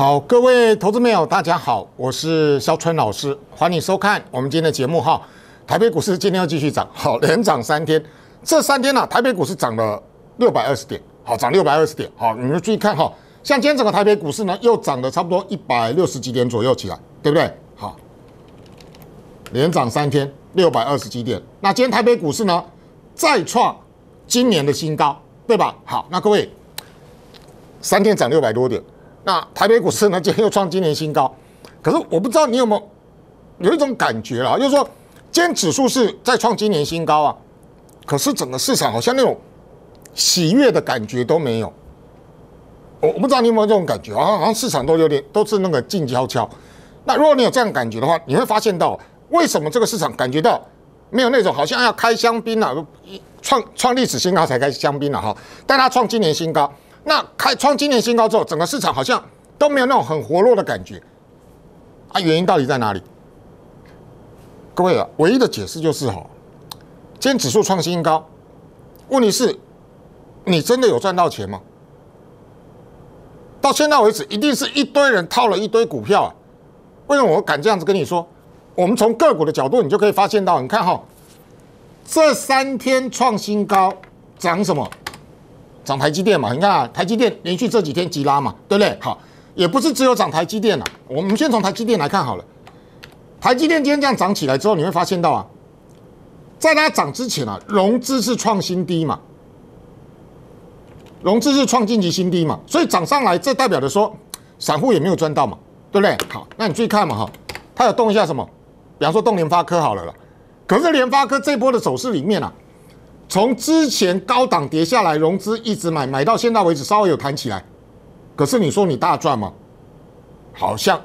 好，各位投资朋友，大家好，我是肖春老师，欢迎收看我们今天的节目哈。台北股市今天要继续涨，好，连涨三天。这三天呢，台北股市涨了六百二十点，好，涨六百二十点，好，你们注意看哈，像今天整个台北股市呢，又涨了差不多一百六十几点左右起来，对不对？好，连涨三天，六百二十几点。那今天台北股市呢，再创今年的新高，对吧？好，那各位，三天涨六百多点。那台北股市呢，今天又创今年新高，可是我不知道你有没有有一种感觉啊，就是说，今天指数是再创今年新高啊，可是整个市场好像那种喜悦的感觉都没有。我我不知道你有没有这种感觉啊，好像市场都有点都是那个静悄悄。那如果你有这样感觉的话，你会发现到为什么这个市场感觉到没有那种好像要开香槟了，创创历史新高才开香槟了哈，但它创今年新高。那开创今年新高之后，整个市场好像都没有那种很活络的感觉啊，原因到底在哪里？各位啊，唯一的解释就是哈，今天指数创新高，问题是，你真的有赚到钱吗？到现在为止，一定是一堆人套了一堆股票啊。为什么我敢这样子跟你说？我们从个股的角度，你就可以发现到，你看哈，这三天创新高，涨什么？涨台积电嘛，你看啊，台积电连续这几天急拉嘛，对不对？好，也不是只有涨台积电啊，我们先从台积电来看好了。台积电今天这样涨起来之后，你会发现到啊，在它涨之前啊，融资是创新低嘛，融资是创近期新低嘛，所以涨上来这代表着说，散户也没有赚到嘛，对不对？好，那你注意看嘛哈，它有动一下什么？比方说动联发科好了了，可是联发科这波的走势里面啊。从之前高档跌下来，融资一直买，买到现在为止稍微有弹起来，可是你说你大赚吗？好像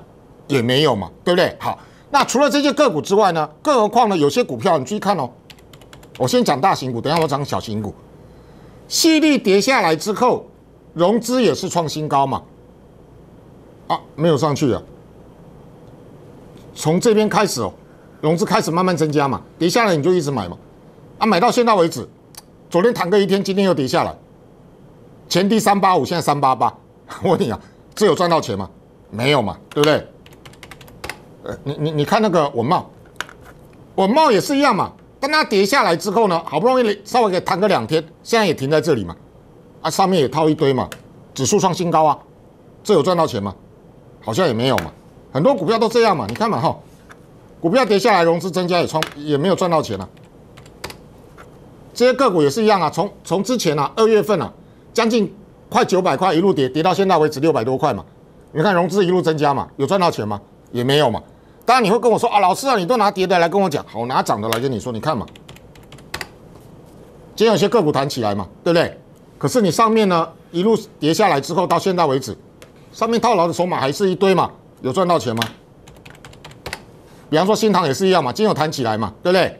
也没有嘛，对不对？好，那除了这些个股之外呢？更何况呢？有些股票你注意看哦，我先讲大型股，等下我讲小型股。细粒跌下来之后，融资也是创新高嘛？啊，没有上去啊。从这边开始哦，融资开始慢慢增加嘛，跌下来你就一直买嘛，啊，买到现在为止。昨天弹个一天，今天又跌下来，前低三八五，现在三八八。我问你啊，这有赚到钱吗？没有嘛，对不对？呃，你你你看那个文茂，文茂也是一样嘛。当它跌下来之后呢，好不容易稍微给弹个两天，现在也停在这里嘛。啊，上面也套一堆嘛。指数创新高啊，这有赚到钱吗？好像也没有嘛。很多股票都这样嘛，你看嘛哈，股票跌下来，融资增加也创也没有赚到钱了。这些个股也是一样啊，从从之前啊，二月份啊，将近快九百块一路跌跌到现在为止六百多块嘛。你看融资一路增加嘛，有赚到钱吗？也没有嘛。当然你会跟我说啊，老师啊，你都拿跌的来跟我讲，好，我拿涨的来跟你说，你看嘛，今天有些个股弹起来嘛，对不对？可是你上面呢一路跌下来之后，到现在为止，上面套牢的筹码还是一堆嘛，有赚到钱吗？比方说新塘也是一样嘛，今天有弹起来嘛，对不对？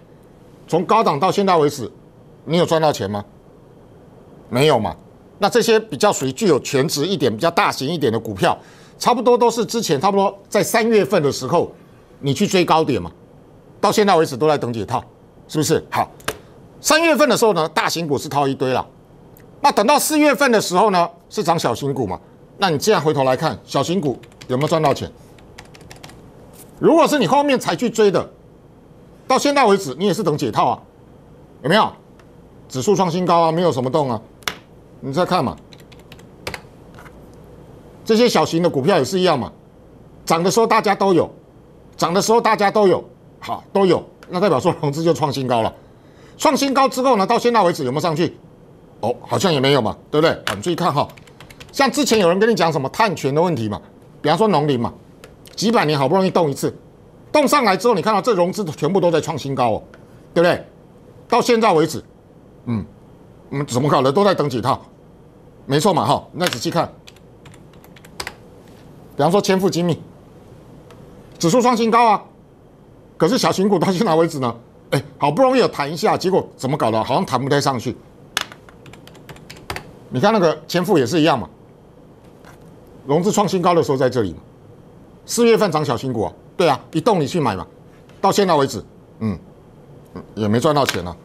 从高档到现在为止。你有赚到钱吗？没有嘛？那这些比较属于具有全值一点、比较大型一点的股票，差不多都是之前差不多在三月份的时候你去追高点嘛，到现在为止都在等解套，是不是？好，三月份的时候呢，大型股是套一堆了，那等到四月份的时候呢，是涨小型股嘛？那你这样回头来看，小型股有没有赚到钱？如果是你后面才去追的，到现在为止你也是等解套啊，有没有？指数创新高啊，没有什么动啊，你再看嘛，这些小型的股票也是一样嘛，涨的时候大家都有，涨的时候大家都有，好都有，那代表说融资就创新高了。创新高之后呢，到现在为止有没有上去？哦，好像也没有嘛，对不对？你注意看哈，像之前有人跟你讲什么碳权的问题嘛，比方说农林嘛，几百年好不容易动一次，动上来之后，你看到这融资全部都在创新高哦，对不对？到现在为止。嗯，嗯，怎么搞的？都在等几套，没错嘛哈。那仔细看，比方说千富精密，指数创新高啊，可是小型股到现在为止呢？哎，好不容易有弹一下，结果怎么搞的？好像弹不太上去。你看那个千富也是一样嘛，融资创新高的时候在这里，四月份涨小型股，对啊，一动你去买嘛，到现在为止，嗯，也没赚到钱啊。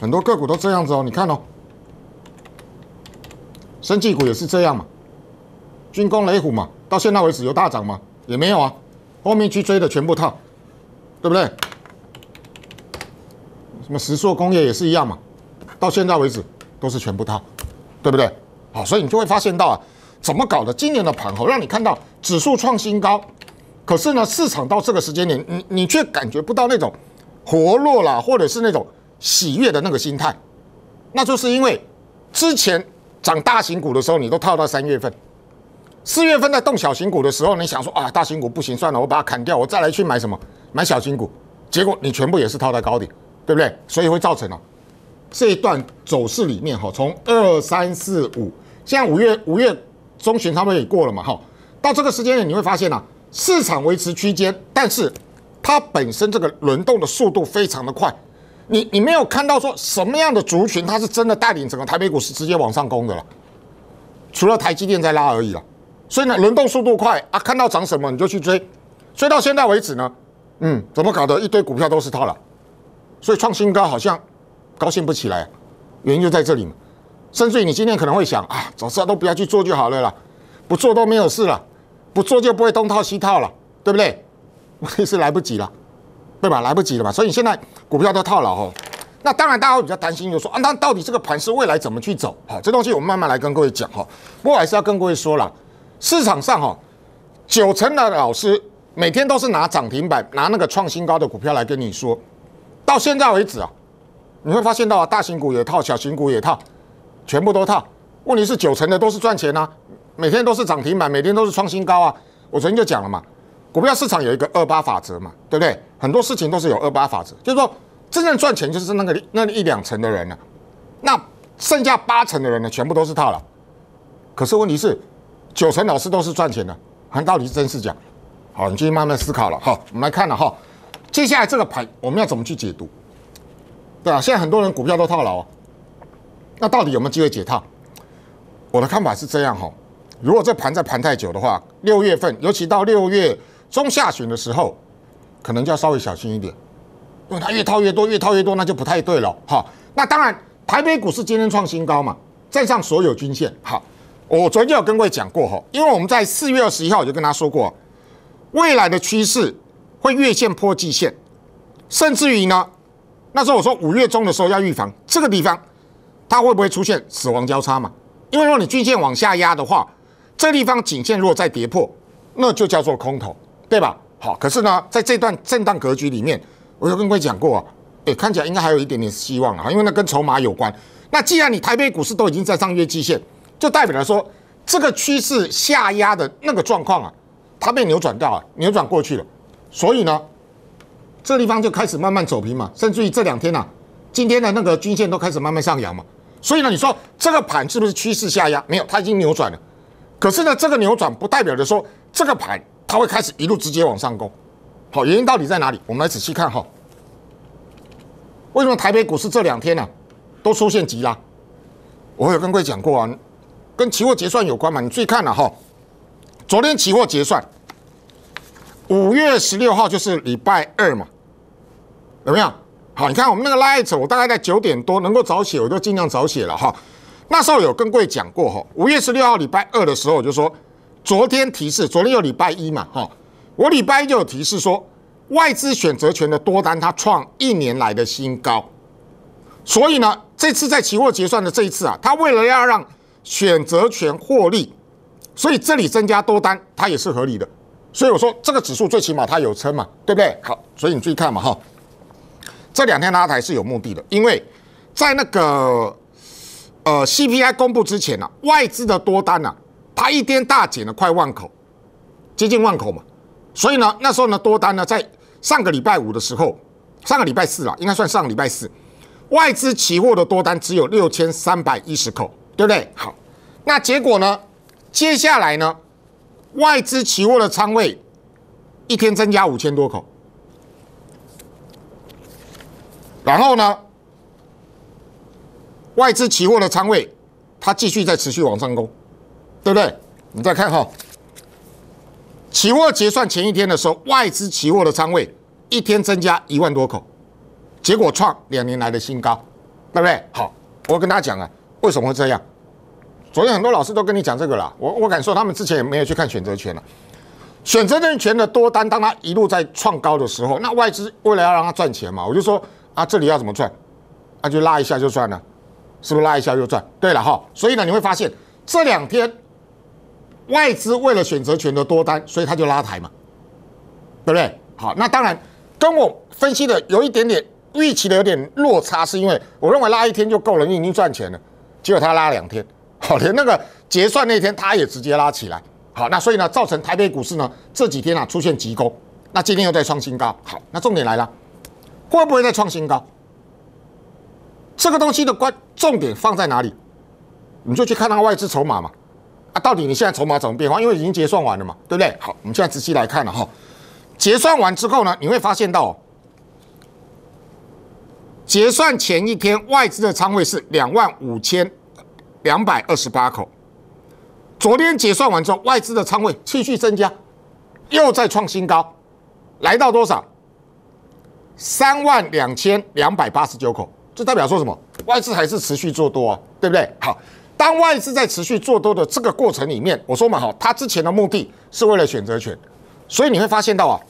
很多个股都这样子哦，你看哦，生技股也是这样嘛，军工雷虎嘛，到现在为止有大涨吗？也没有啊，后面去追的全部套，对不对？什么石塑工业也是一样嘛，到现在为止都是全部套，对不对？好，所以你就会发现到啊，怎么搞的？今年的盘后让你看到指数创新高，可是呢，市场到这个时间点，你你却感觉不到那种活络啦，或者是那种。喜悦的那个心态，那就是因为之前涨大型股的时候，你都套到三月份，四月份在动小型股的时候，你想说啊，大型股不行算了，我把它砍掉，我再来去买什么买小型股，结果你全部也是套在高点，对不对？所以会造成哦，这一段走势里面哈，从二三四五，现在五月五月中旬他们也过了嘛哈，到这个时间你会发现啊，市场维持区间，但是它本身这个轮动的速度非常的快。你你没有看到说什么样的族群，它是真的带领整个台北股市直接往上攻的了，除了台积电在拉而已了。所以呢，轮动速度快啊，看到涨什么你就去追，追到现在为止呢，嗯，怎么搞的，一堆股票都是套了。所以创新高好像高兴不起来，原因就在这里嘛。甚至于你今天可能会想啊，早知道都不要去做就好了啦，不做都没有事了，不做就不会东套西套了，对不对？问题是来不及了。对吧？来不及了吧？所以你现在股票都套牢哈。那当然，大家会比较担心，就说啊，那到底这个盘是未来怎么去走？好，这东西我们慢慢来跟各位讲哈。不过还是要跟各位说了，市场上哈，九成的老师每天都是拿涨停板、拿那个创新高的股票来跟你说。到现在为止啊，你会发现到啊，大型股也套，小型股也套，全部都套。问题是九成的都是赚钱啊，每天都是涨停板，每天都是创新高啊。我昨天就讲了嘛，股票市场有一个二八法则嘛，对不对？很多事情都是有二八法则，就是说，真正赚钱就是那个那一两成的人了，那剩下八成的人呢，全部都是套了。可是问题是，九成老师都是赚钱的，看到底是真是假。好，你继续慢慢思考了。好，我们来看了哈，接下来这个盘我们要怎么去解读？对吧？现在很多人股票都套牢，那到底有没有机会解套？我的看法是这样哈，如果这盘在盘太久的话，六月份，尤其到六月中下旬的时候。可能就要稍微小心一点，因为它越套越多，越套越多，那就不太对了哈。那当然，台北股市今天创新高嘛，站上所有均线。好，我昨天有跟各位讲过哈，因为我们在四月二十一号我就跟他说过，未来的趋势会越线破季线，甚至于呢，那时候我说五月中的时候要预防这个地方，它会不会出现死亡交叉嘛？因为如果你均线往下压的话，这地方颈线如果再跌破，那就叫做空头，对吧？好，可是呢，在这段震荡格局里面，我有跟各位讲过啊，哎，看起来应该还有一点点希望啊，因为那跟筹码有关。那既然你台北股市都已经在上月季线，就代表了说这个趋势下压的那个状况啊，它被扭转掉了，扭转过去了。所以呢，这地方就开始慢慢走平嘛，甚至于这两天啊，今天的那个均线都开始慢慢上扬嘛。所以呢，你说这个盘是不是趋势下压？没有，它已经扭转了。可是呢，这个扭转不代表着说这个盘。他会开始一路直接往上攻，好，原因到底在哪里？我们来仔细看哈。为什么台北股市这两天呢都出现急拉？我有跟位讲过啊，跟期货结算有关嘛。你注意看了哈，昨天期货结算，五月十六号就是礼拜二嘛，怎没有？好，你看我们那个 l i t 我大概在九点多能够早写，我就尽量早写了哈。那时候有跟位讲过哈，五月十六号礼拜二的时候我就说。昨天提示，昨天有礼拜一嘛，哈，我礼拜一就有提示说，外资选择权的多单它创一年来的新高，所以呢，这次在期货结算的这一次啊，它为了要让选择权获利，所以这里增加多单它也是合理的，所以我说这个指数最起码它有撑嘛，对不对？好，所以你注意看嘛，哈，这两天拉抬是有目的的，因为在那个呃 CPI 公布之前呢，外资的多单呢。它一天大减了快万口，接近万口嘛，所以呢，那时候呢多单呢，在上个礼拜五的时候，上个礼拜四啦，应该算上个礼拜四，外资期货的多单只有六千三百一十口，对不对？好，那结果呢？接下来呢，外资期货的仓位一天增加五千多口，然后呢，外资期货的仓位它继续在持续往上攻。对不对？你再看哈，期货结算前一天的时候，外资期货的仓位一天增加一万多口，结果创两年来的新高，对不对？好，我跟大家讲啊，为什么会这样？昨天很多老师都跟你讲这个了，我我敢说他们之前也没有去看选择权了，选择认权的多单，当它一路在创高的时候，那外资为了要让它赚钱嘛，我就说啊，这里要怎么赚？那就拉一下就算了，是不是拉一下就赚？对了哈，所以呢，你会发现这两天。外资为了选择权的多单，所以他就拉台嘛，对不对？好，那当然跟我分析的有一点点预期的有点落差，是因为我认为拉一天就够了，已经赚钱了，结果他拉两天，好，连那个结算那天他也直接拉起来，好，那所以呢，造成台北股市呢这几天啊出现急攻，那今天又在创新高，好，那重点来了，会不会再创新高？这个东西的关重点放在哪里？你就去看那个外资筹码嘛。啊，到底你现在筹码怎么变化？因为已经结算完了嘛，对不对？好，我们现在仔细来看了哈，结算完之后呢，你会发现到，结算前一天外资的仓位是两万五千两百二十八口，昨天结算完之后，外资的仓位继续增加，又在创新高，来到多少？三万两千两百八十九口，这代表说什么？外资还是持续做多啊，对不对？好。当外资在持续做多的这个过程里面，我说嘛哈，他之前的目的是为了选择权，所以你会发现到啊，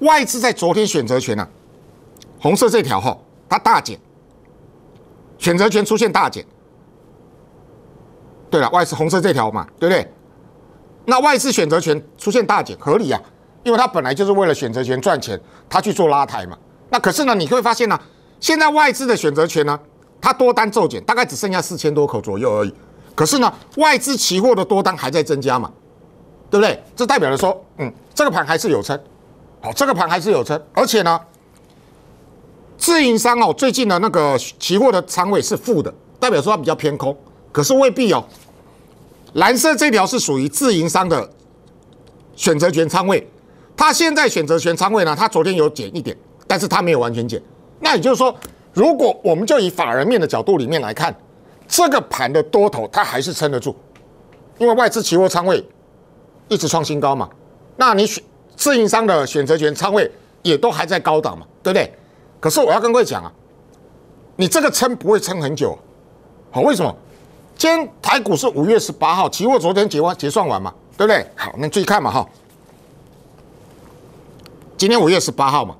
外资在昨天选择权啊，红色这条哈，它大减，选择权出现大减。对了，外资红色这条嘛，对不对？那外资选择权出现大减，合理啊，因为它本来就是为了选择权赚钱，它去做拉抬嘛。那可是呢，你会发现呢，现在外资的选择权呢？它多单骤减，大概只剩下四千多口左右而已。可是呢，外资期货的多单还在增加嘛？对不对？这代表着说，嗯，这个盘还是有撑，好，这个盘还是有撑。而且呢，自营商哦，最近的那个期货的仓位是负的，代表说它比较偏空。可是未必哦。蓝色这条是属于自营商的选择权仓位，它现在选择权仓位呢，它昨天有减一点，但是它没有完全减。那也就是说。如果我们就以法人面的角度里面来看，这个盘的多头它还是撑得住，因为外资期货仓位一直创新高嘛，那你选自营商的选择权仓位也都还在高档嘛，对不对？可是我要跟各位讲啊，你这个撑不会撑很久，好，为什么？今天台股是五月十八号，期货昨天结完结算完嘛，对不对？好，那注意看嘛哈，今天五月十八号嘛，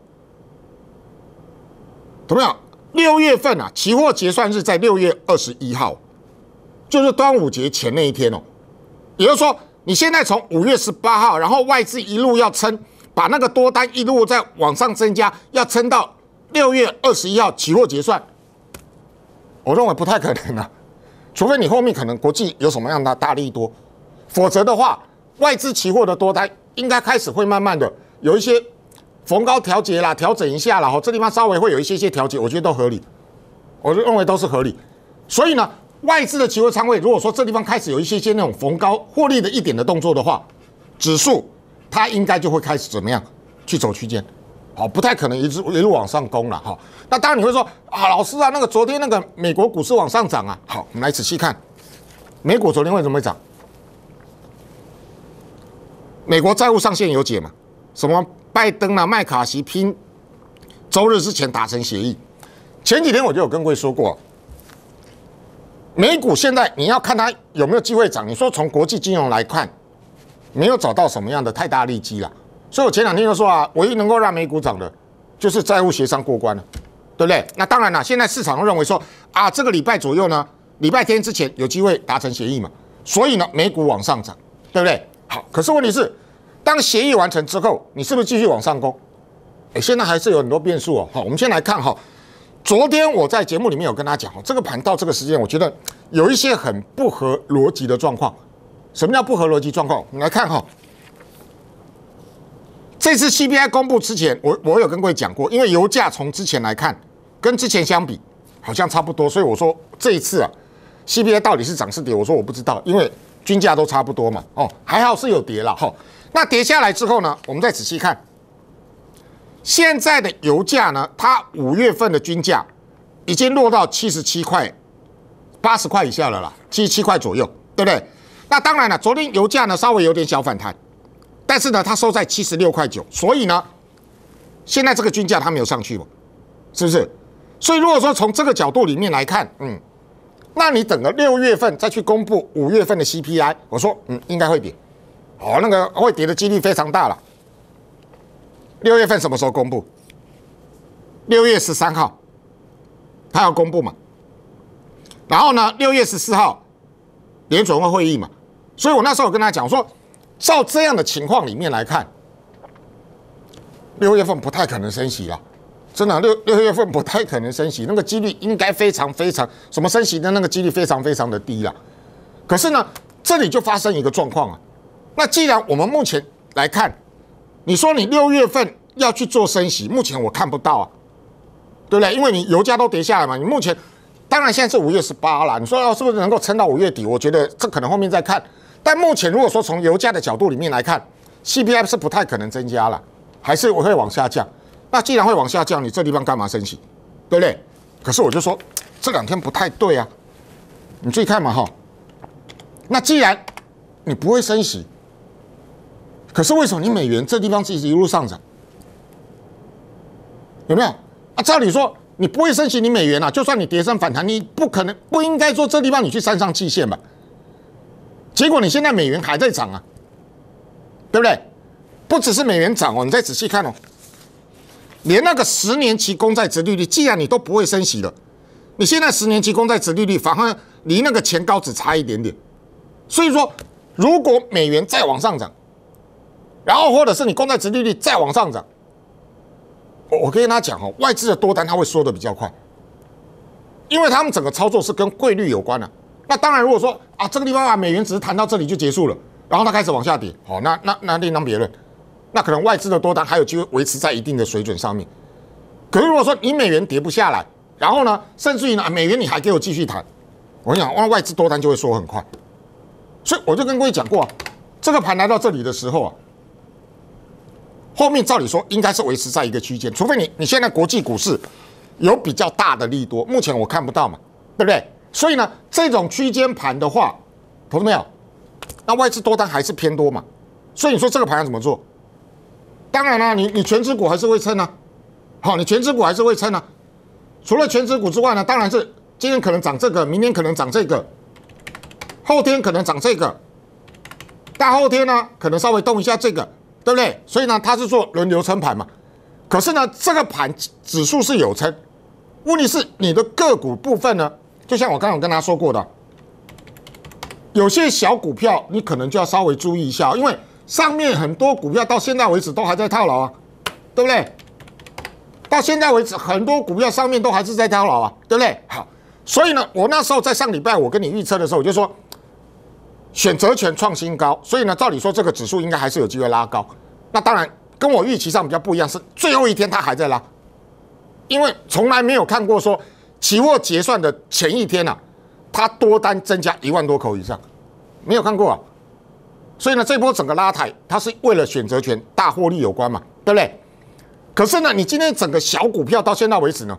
怎么样？六月份啊，期货结算日在六月二十一号，就是端午节前那一天哦。也就是说，你现在从五月十八号，然后外资一路要撑，把那个多单一路在往上增加，要撑到六月二十一号期货结算。我认为不太可能啊。除非你后面可能国际有什么样的大力多，否则的话，外资期货的多单应该开始会慢慢的有一些。逢高调节啦，调整一下啦，哈，这地方稍微会有一些些调节，我觉得都合理，我就认为都是合理。所以呢，外资的期货仓位，如果说这地方开始有一些些那种逢高获利的一点的动作的话，指数它应该就会开始怎么样去走区间，好，不太可能一直一路往上攻了，哈。那当然你会说啊，老师啊，那个昨天那个美国股市往上涨啊，好，我们来仔细看，美股昨天为什么会涨？美国债务上限有解吗？什么？拜登啊，麦卡锡拼周日之前达成协议。前几天我就有跟各位说过，美股现在你要看它有没有机会涨。你说从国际金融来看，没有找到什么样的太大力基了。所以我前两天就说啊，唯一能够让美股涨的，就是债务协商过关了，对不对？那当然了，现在市场认为说啊，这个礼拜左右呢，礼拜天之前有机会达成协议嘛，所以呢，美股往上涨，对不对？好，可是问题是。当协议完成之后，你是不是继续往上攻？哎，现在还是有很多变数哦。好，我们先来看哈。昨天我在节目里面有跟大家讲这个盘到这个时间，我觉得有一些很不合逻辑的状况。什么叫不合逻辑状况？我们来看哈。这次 CPI 公布之前，我我有跟各位讲过，因为油价从之前来看，跟之前相比好像差不多，所以我说这一次啊，CPI 到底是涨是跌？我说我不知道，因为均价都差不多嘛。哦，还好是有跌了哈。那跌下来之后呢？我们再仔细看，现在的油价呢，它五月份的均价已经落到七十七块、八十块以下了啦，七十七块左右，对不对？那当然了，昨天油价呢稍微有点小反弹，但是呢它收在七十六块九，所以呢，现在这个均价它没有上去了，是不是？所以如果说从这个角度里面来看，嗯，那你等到六月份再去公布五月份的 CPI，我说，嗯，应该会跌。哦，那个会跌的几率非常大了。六月份什么时候公布？六月十三号，他要公布嘛？然后呢，六月十四号，联储会会议嘛？所以我那时候有跟他讲说，照这样的情况里面来看，六月份不太可能升息了，真的六六月份不太可能升息，那个几率应该非常非常什么升息的那个几率非常非常的低了。可是呢，这里就发生一个状况啊。那既然我们目前来看，你说你六月份要去做升息，目前我看不到啊，对不对？因为你油价都跌下来嘛。你目前，当然现在是五月十八啦。你说要是不是能够撑到五月底？我觉得这可能后面再看。但目前如果说从油价的角度里面来看，CPI 是不太可能增加了，还是我会往下降。那既然会往下降，你这地方干嘛升息？对不对？可是我就说这两天不太对啊。你注意看嘛哈。那既然你不会升息。可是为什么你美元这地方是一路上涨？有没有啊？照理说你不会升息，你美元啊，就算你跌升反弹，你不可能不应该说这地方你去山上弃线吧？结果你现在美元还在涨啊，对不对？不只是美元涨哦，你再仔细看哦，连那个十年期公债殖利率，既然你都不会升息了，你现在十年期公债殖利率反而离那个前高只差一点点，所以说如果美元再往上涨，然后，或者是你公债殖利率再往上涨，我我可以跟他讲哦，外资的多单它会缩的比较快，因为他们整个操作是跟汇率有关的。那当然，如果说啊这个地方啊美元只是谈到这里就结束了，然后它开始往下跌，好，那那那另当别论，那可能外资的多单还有机会维持在一定的水准上面。可是如果说你美元跌不下来，然后呢，甚至于呢美元你还给我继续谈，我跟你想外资多单就会缩很快。所以我就跟各位讲过，这个盘来到这里的时候啊。后面照理说应该是维持在一个区间，除非你你现在国际股市有比较大的利多，目前我看不到嘛，对不对？所以呢，这种区间盘的话，投资没有，那外资多单还是偏多嘛，所以你说这个盘要怎么做？当然了，你你全职股还是会撑啊，好，你全职股还是会撑啊。除了全职股之外呢，当然是今天可能涨这个，明天可能涨这个，后天可能涨这个，大后天呢可能稍微动一下这个。对不对？所以呢，它是做轮流撑盘嘛。可是呢，这个盘指数是有撑，问题是你的个股部分呢，就像我刚刚跟大家说过的，有些小股票你可能就要稍微注意一下，因为上面很多股票到现在为止都还在套牢啊，对不对？到现在为止，很多股票上面都还是在套牢啊，对不对？好，所以呢，我那时候在上礼拜我跟你预测的时候，我就说。选择权创新高，所以呢，照理说这个指数应该还是有机会拉高。那当然跟我预期上比较不一样，是最后一天它还在拉，因为从来没有看过说期货结算的前一天呢，它多单增加一万多口以上，没有看过啊。所以呢，这波整个拉抬它是为了选择权大获利有关嘛，对不对？可是呢，你今天整个小股票到现在为止呢，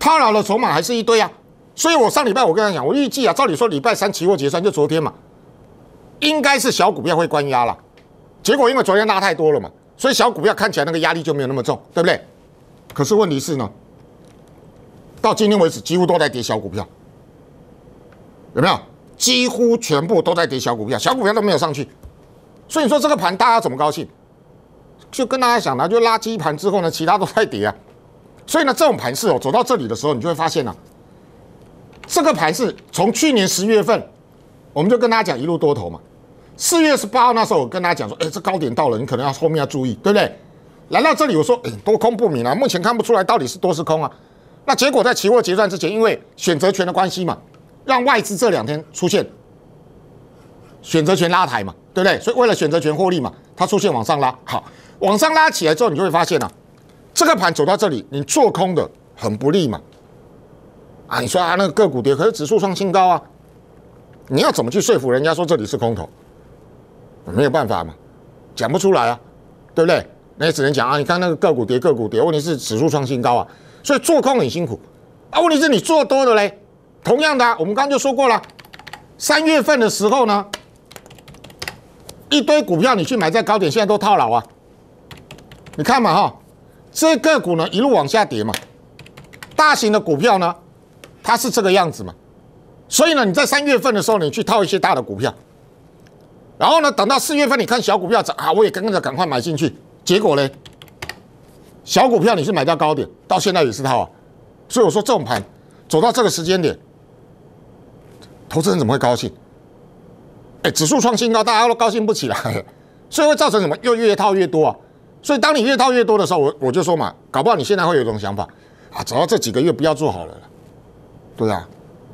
套牢的筹码还是一堆啊。所以，我上礼拜我跟他讲，我预计啊，照理说礼拜三期货结算就昨天嘛，应该是小股票会关押了。结果因为昨天拉太多了嘛，所以小股票看起来那个压力就没有那么重，对不对？可是问题是呢，到今天为止几乎都在跌小股票，有没有？几乎全部都在跌小股票，小股票都没有上去。所以说这个盘大家怎么高兴？就跟大家讲呢，就拉圾盘之后呢，其他都在跌啊。所以呢，这种盘势哦，走到这里的时候，你就会发现啊。这个盘是从去年十月份，我们就跟大家讲一路多头嘛。四月十八号那时候我跟大家讲说，哎，这高点到了，你可能要后面要注意，对不对？来到这里我说，哎，多空不明啊，目前看不出来到底是多是空啊。那结果在期货结算之前，因为选择权的关系嘛，让外资这两天出现选择权拉抬嘛，对不对？所以为了选择权获利嘛，它出现往上拉。好，往上拉起来之后，你就会发现啊，这个盘走到这里，你做空的很不利嘛。啊，你说啊，那个个股跌，可是指数创新高啊，你要怎么去说服人家说这里是空头？没有办法嘛，讲不出来啊，对不对？那也只能讲啊，你看那个个股跌，个股跌，问题是指数创新高啊，所以做空很辛苦啊，问题是你做多的嘞，同样的啊，我们刚刚就说过了，三月份的时候呢，一堆股票你去买在高点，现在都套牢啊，你看嘛哈，这个股呢一路往下跌嘛，大型的股票呢。它是这个样子嘛，所以呢，你在三月份的时候，你去套一些大的股票，然后呢，等到四月份，你看小股票涨啊，我也跟着赶快买进去。结果呢，小股票你是买到高点，到现在也是套啊。所以我说这种盘走到这个时间点，投资人怎么会高兴？哎，指数创新高，大家都高兴不起来，所以会造成什么？又越套越多啊。所以当你越套越多的时候，我我就说嘛，搞不好你现在会有一种想法啊，走到这几个月不要做好了。对啊，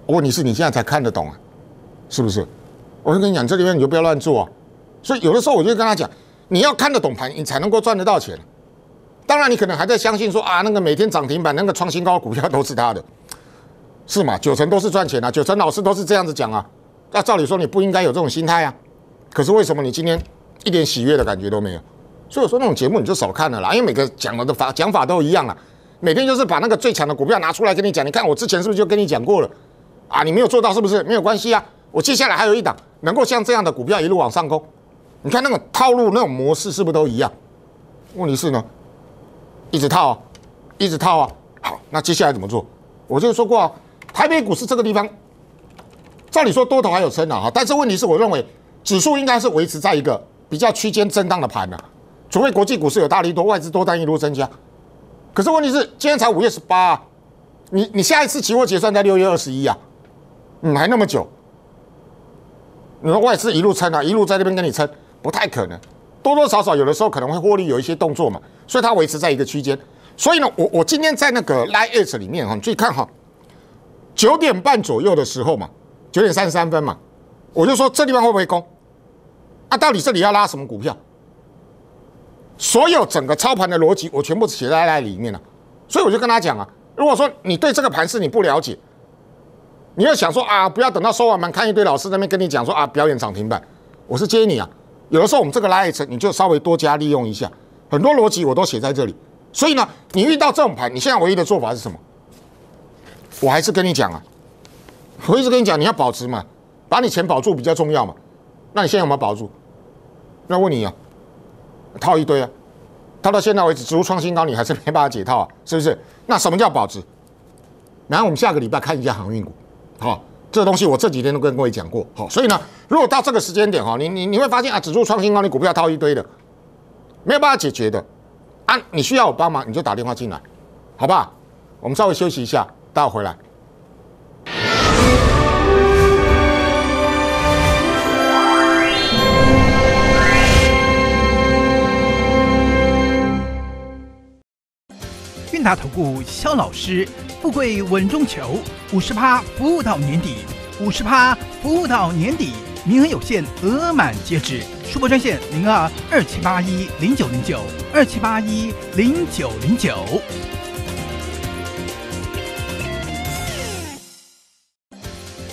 我问你是，你现在才看得懂啊，是不是？我就跟你讲，这里面你就不要乱做啊。所以有的时候我就跟他讲，你要看得懂盘，你才能够赚得到钱。当然，你可能还在相信说啊，那个每天涨停板、那个创新高股票都是他的，是吗？九成都是赚钱啊，九成老师都是这样子讲啊。那照理说你不应该有这种心态啊。可是为什么你今天一点喜悦的感觉都没有？所以我说那种节目你就少看了啦，因为每个讲的都法讲法都一样啊。每天就是把那个最强的股票拿出来跟你讲，你看我之前是不是就跟你讲过了？啊，你没有做到是不是？没有关系啊，我接下来还有一档能够像这样的股票一路往上攻。你看那个套路、那种模式是不是都一样？问题是呢，一直套啊，一直套啊。好，那接下来怎么做？我就说过啊，台北股市这个地方，照理说多头还有撑啊，哈，但是问题是我认为指数应该是维持在一个比较区间震荡的盘啊，除非国际股市有大力多，外资多单一路增加。可是问题是，今天才五月十八，你你下一次期货结算在六月二十一啊，你还那么久，你说外资一路撑啊，一路在那边跟你撑，不太可能，多多少少有的时候可能会获利有一些动作嘛，所以它维持在一个区间。所以呢，我我今天在那个 l i n e 里面哈，你注意看哈，九点半左右的时候嘛，九点三十三分嘛，我就说这地方会不会攻？啊，到底这里要拉什么股票？所有整个操盘的逻辑，我全部写在那里面了，所以我就跟他讲啊，如果说你对这个盘是你不了解，你要想说啊，不要等到收完盘看一堆老师那边跟你讲说啊，表演涨停板，我是建议你啊，有的时候我们这个拉一层，你就稍微多加利用一下，很多逻辑我都写在这里，所以呢，你遇到这种盘，你现在唯一的做法是什么？我还是跟你讲啊，我一直跟你讲，你要保值嘛，把你钱保住比较重要嘛，那你现在有没有保住？那问你啊。套一堆啊，套到现在为止，指数创新高，你还是没办法解套啊，是不是？那什么叫保值？然后我们下个礼拜看一下航运股，好，这东西我这几天都跟各位讲过，好，所以呢，如果到这个时间点哈，你你你会发现啊，指数创新高，你股票套一堆的，没有办法解决的，啊，你需要我帮忙，你就打电话进来，好不好？我们稍微休息一下，待会回来。达投顾肖老师，富贵稳中求，五十趴服务到年底，五十趴服务到年底，名额有限，额满截止。数播专线零二二七八一零九零九二七八一零九零九。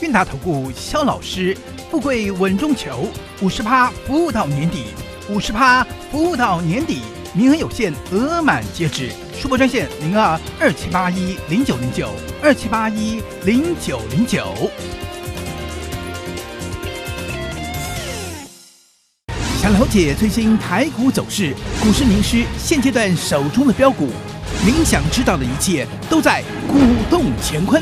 运达投顾肖老师，富贵稳中求，五十趴服务到年底，五十趴服务到年底，名额有限，额满截止。收拨专线零二二七八一零九零九二七八一零九零九。想了解最新台股走势，股市名师现阶段手中的标股，您想知道的一切都在《股动乾坤》。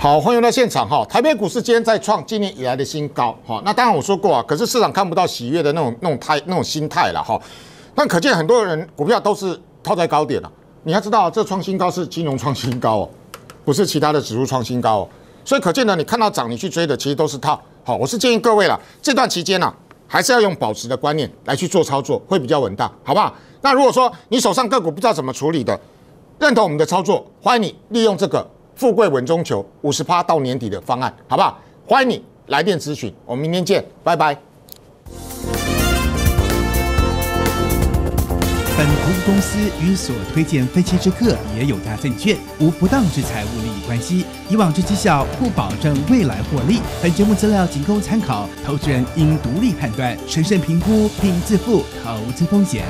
好，欢迎到现场哈。台北股市今天再创今年以来的新高哈。那当然我说过啊，可是市场看不到喜悦的那种那种态那种心态了哈。但可见很多人股票都是套在高点了。你要知道，这创新高是金融创新高哦，不是其他的指数创新高哦。所以可见呢，你看到涨你去追的其实都是套。好，我是建议各位了，这段期间呢，还是要用保值的观念来去做操作，会比较稳当，好不好？那如果说你手上个股不知道怎么处理的，认同我们的操作，欢迎你利用这个。富贵稳中求，五十趴到年底的方案，好不好？欢迎你来电咨询，我们明天见，拜拜。本投资公司与所推荐分析之客也有大证券无不当之财务利益关系，以往之绩效不保证未来获利。本节目资料仅供参考，投资人应独立判断、审慎评估并自负投资风险。